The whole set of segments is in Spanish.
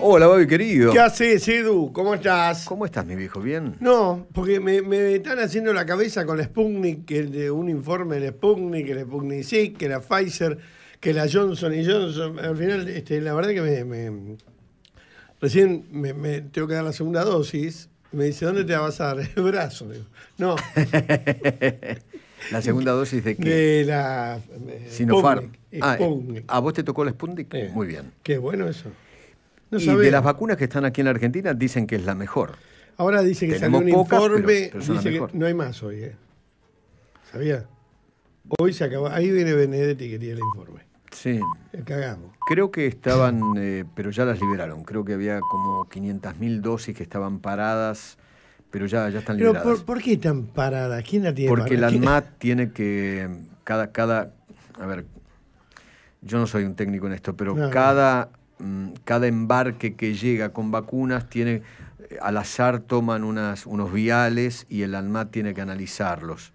Hola, baby querido. ¿Qué haces, Edu? ¿Cómo estás? ¿Cómo estás, mi viejo? ¿Bien? No, porque me, están haciendo la cabeza con la Sputnik, que de un informe de Sputnik, que la Sputnik que la Pfizer, que la Johnson y Johnson. Al final, este, la verdad que me. recién me, tengo que dar la segunda dosis. Me dice, ¿dónde te vas a dar? El brazo. no. ¿La segunda dosis de qué? De la. ah, eh, ¿A vos te tocó la Sputnik? Muy bien. Qué bueno eso y de las vacunas que están aquí en la Argentina dicen que es la mejor. Ahora dice que salió un informe, pero, no hay más hoy. ¿eh? ¿Sabía? Hoy se acabó. Ahí viene Benedetti que tiene el informe. Sí. El eh, cagamos. Creo que estaban, eh, pero ya las liberaron. Creo que había como 500.000 dosis que estaban paradas, pero ya, ya están liberadas. ¿Pero por, qué están paradas? ¿Quién la tiene Porque la ANMAT tiene que. Cada, cada. A ver, yo no soy un técnico en esto, pero cada Mm, cada embarque que llega con vacunas tiene, eh, al azar toman unas, unos viales y el ANMAT tiene que analizarlos.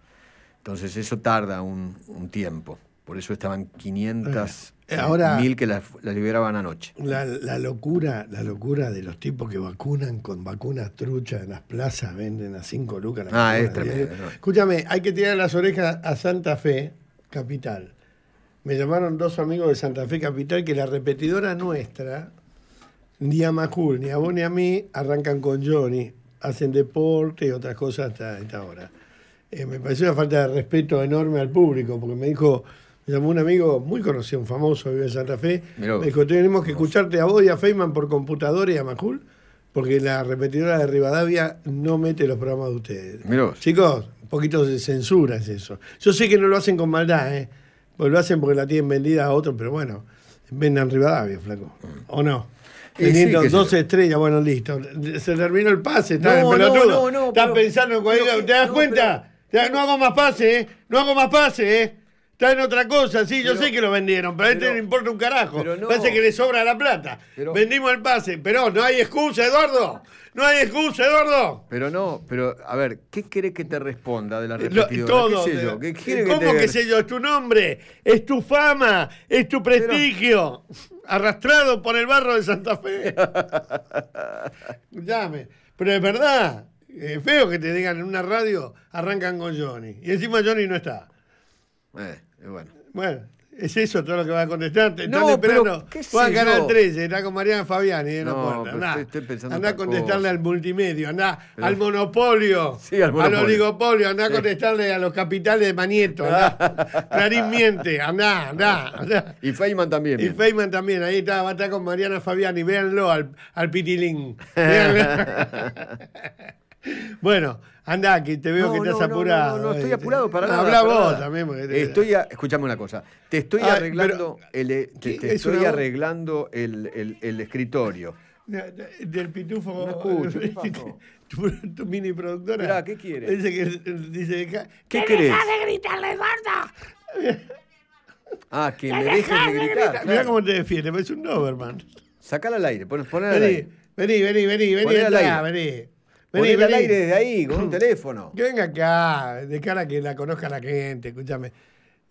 Entonces eso tarda un, tiempo. Por eso estaban 500 eh, eh, mil que las la liberaban anoche. La, locura, la locura de los tipos que vacunan con vacunas truchas en las plazas, venden a 5 lucas. Ah, Escúchame, hay que tirar las orejas a Santa Fe, capital me llamaron dos amigos de Santa Fe Capital que la repetidora nuestra, ni a Macul, ni a vos ni a mí, arrancan con Johnny, hacen deporte y otras cosas hasta esta hora. Eh, me pareció una falta de respeto enorme al público, porque me dijo, me llamó un amigo muy conocido, un famoso, vive en Santa Fe, me dijo, tenemos que escucharte a vos y a Feynman por computadora y a Macul, porque la repetidora de Rivadavia no mete los programas de ustedes. Chicos, un poquito de censura es eso. Yo sé que no lo hacen con maldad, ¿eh? Pues lo hacen porque la tienen vendida a otro, pero bueno, vendan Rivadavia, flaco. ¿O no? Teniendo dos estrellas, bueno, listo. Se terminó el pase, está no, pelotudo. No, no, Estás pensando en cualquier. ¿Te das cuenta? No hago más pase, ¿eh? No hago más pase, ¿eh? Está en otra cosa, sí, yo sé que lo vendieron, pero, a este no le importa un carajo. Parece que le sobra la plata. Vendimos el pase, pero no hay excusa, Eduardo. No hay excusa, Eduardo. Pero no, pero a ver, ¿qué querés que te responda de la repetidora? ¿Qué sé yo? ¿Qué ¿Cómo que, sé yo? Es tu nombre, es tu fama, es tu prestigio. Arrastrado por el barro de Santa Fe. Llame. Pero es verdad, es feo que te digan en una radio, arrancan con Johnny. Y encima Johnny no está. Eh. Bueno. es eso todo lo que va a contestar. no, están Pero, Juan Canal 13, está con Mariana Fabiani. y eh, no, puerta. Andá, a contestarle al multimedio, andá al monopolio, al oligopolio, andá a contestarle a los capitales de Manieto, Clarín miente, andá, andá, Y Feynman también. Y Feynman también, ahí está, va a estar con Mariana Fabiani. y véanlo al, al pitilín. Bueno, anda, que te veo que estás has apurado. No, no, estoy este, apurado para nada. Habla vos también. Estoy, escuchame una cosa. Te estoy ah, arreglando el, eh, te, estoy arreglando el, el, escritorio. Del pitufo. No este, Tu, mini productora. ¿qué quiere? Dice que. que ¿Qué ¡Deja de gritarle, gorda! Ah, que me dejes de gritar. Mira Mirá cómo te defiende, es un Doberman. Sacala al aire, ponela al aire. Vení, vení, vení, vení, vení, vení. Vení, al aire desde ahí, con un teléfono. Que venga acá, de cara que la conozca la gente, escúchame.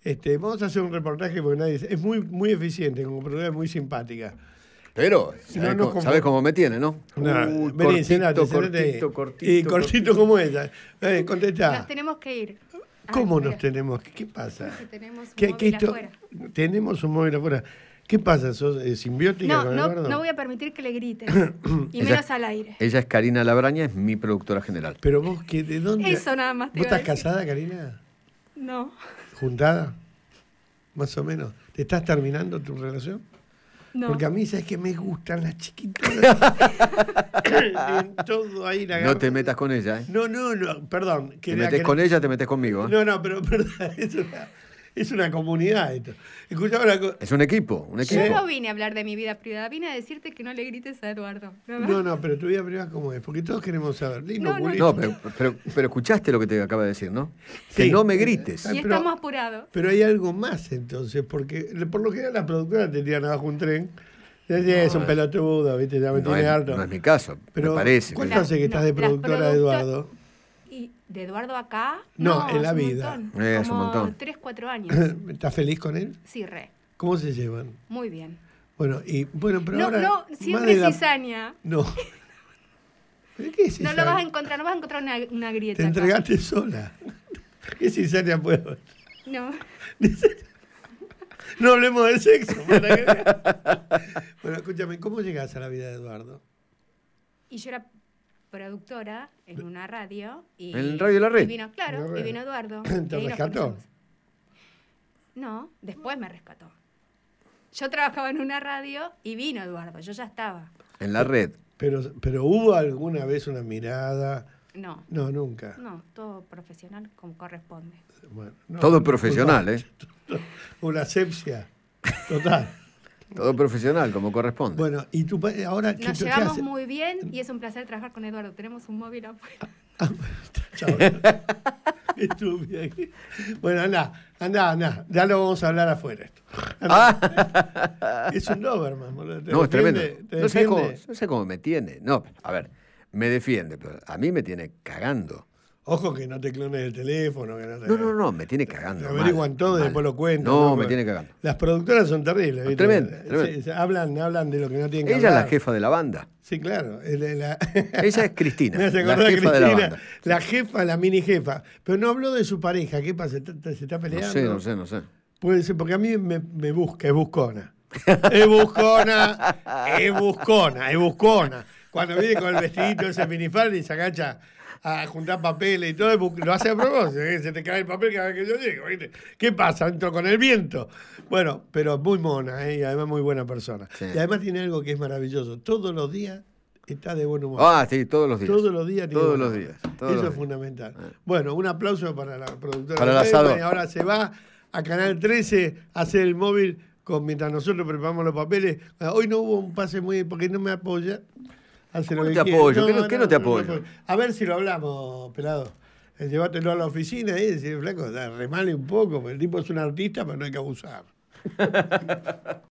Este, vamos a hacer un reportaje porque nadie. Es muy, muy eficiente, como programa es muy simpática. Pero, ¿sabes, cómo, me tiene, no? no cortito, cortito, cortito, Y cortito como ella. Eh, contesta. Nos tenemos que ir. ¿Cómo ah, nos tenemos? ¿Qué pasa? Tenemos móvil afuera. Tenemos un móvil afuera. ¿Qué pasa? ¿Sos eh, simbiótica no, no, No voy a permitir que le grites. y menos al aire. Ella es Karina Labraña, es mi productora general. Pero vos, ¿de dónde? Eso nada más. ¿Vos estás casada, Karina? No. ¿Juntada? Más o menos. ¿Te estás terminando tu relación? No. Porque a mí, ¿sabes que Me gustan las chiquitas. en todo ahí la No te metas con ella, ¿eh? No, no, no, perdón. te metes con ella, te metes conmigo. ¿eh? No, no, pero perdón. Eso, es una comunidad esto. Es un equipo, un equipo. Yo no vine a hablar de mi vida privada, vine a decirte que no le grites a Eduardo. No, no, pero tu vida privada cómo es, porque todos queremos saber. no, no, pero, pero, escuchaste lo que te acaba de decir, ¿no? Que no me grites. Y estamos apurados. Pero hay algo más entonces, porque por lo general las productoras te tiran abajo un tren. es un eh. pelotudo, ¿viste? Ya me tiene harto. No es mi caso, pero me parece. que estás de productora, Eduardo? Y de Eduardo acá. No, en la vida. Eh, un montón. Tres, cuatro años. ¿Estás feliz con él? Sí, re. ¿Cómo se llevan? Muy bien. Bueno, y bueno, pero no, ahora. No, siempre la... cizaña. No. qué es cizaña? No lo vas a encontrar, no vas a encontrar una, grieta. Te entregaste sola. ¿Qué cizaña puedo? No. No hablemos de sexo. bueno, escúchame, ¿cómo llegas a la vida de Eduardo? Y yo era productora en una radio. Y, vino, claro, y vino Eduardo. ¿Te rescató? No, después me rescató. Yo trabajaba en una radio y vino Eduardo, yo ya estaba. En la red. Pero, pero hubo alguna vez una mirada. No. No, nunca. No, todo profesional como corresponde. todo profesional, ¿eh? Una asepsia total. Todo profesional, como corresponde. Bueno, y tú ahora... Nos llevamos muy bien y es un placer trabajar con Eduardo. Tenemos un móvil afuera. Ah, bueno, anda, anda, anda. Ya lo vamos a hablar afuera esto. Ah. Es un Doberman, hermano. No, es tremendo. No sé, cómo, no sé, cómo, me tiene. No, a ver, me defiende, pero a mí me tiene cagando. Ojo que no te clones el teléfono. no, no, no, me tiene cagando. Lo averiguan todo y después lo cuento. No, me tiene cagando. Las productoras son terribles. Tremendo, hablan, hablan de lo que no tienen que Ella es la jefa de la banda. Sí, claro. Ella es Cristina. la jefa la jefa, la mini jefa. Pero no habló de su pareja. ¿Qué pasa? ¿Se está, peleando? No sé, no sé, no sé. Puede ser, porque a mí me, me busca, es buscona. Es buscona, es buscona, es buscona. Cuando viene con el vestidito ese minifalda y se agacha a juntar papeles y todo, lo hace a propósito, ¿eh? se te cae el papel cada vez que yo llego. ¿Qué pasa? Entró con el viento. Bueno, pero muy mona, ¿eh? y además muy buena persona. Y además tiene algo que es maravilloso. Todos los días está de buen humor. Ah, sí, todos los días. Todos los días. Todos los días. Eso es fundamental. Ah. Bueno, un aplauso para la productora. ahora se va a Canal 13 a hacer el móvil mientras nosotros preparamos los papeles. Ah, hoy no hubo un pase muy... porque no me apoya. Ah, te apoyo? ¿Qué, no, te apoyo? A ver si lo hablamos, pelado. Eh, Llevátelo a la oficina y decir, flaco, remale un poco, el tipo es un artista, pero no hay que abusar.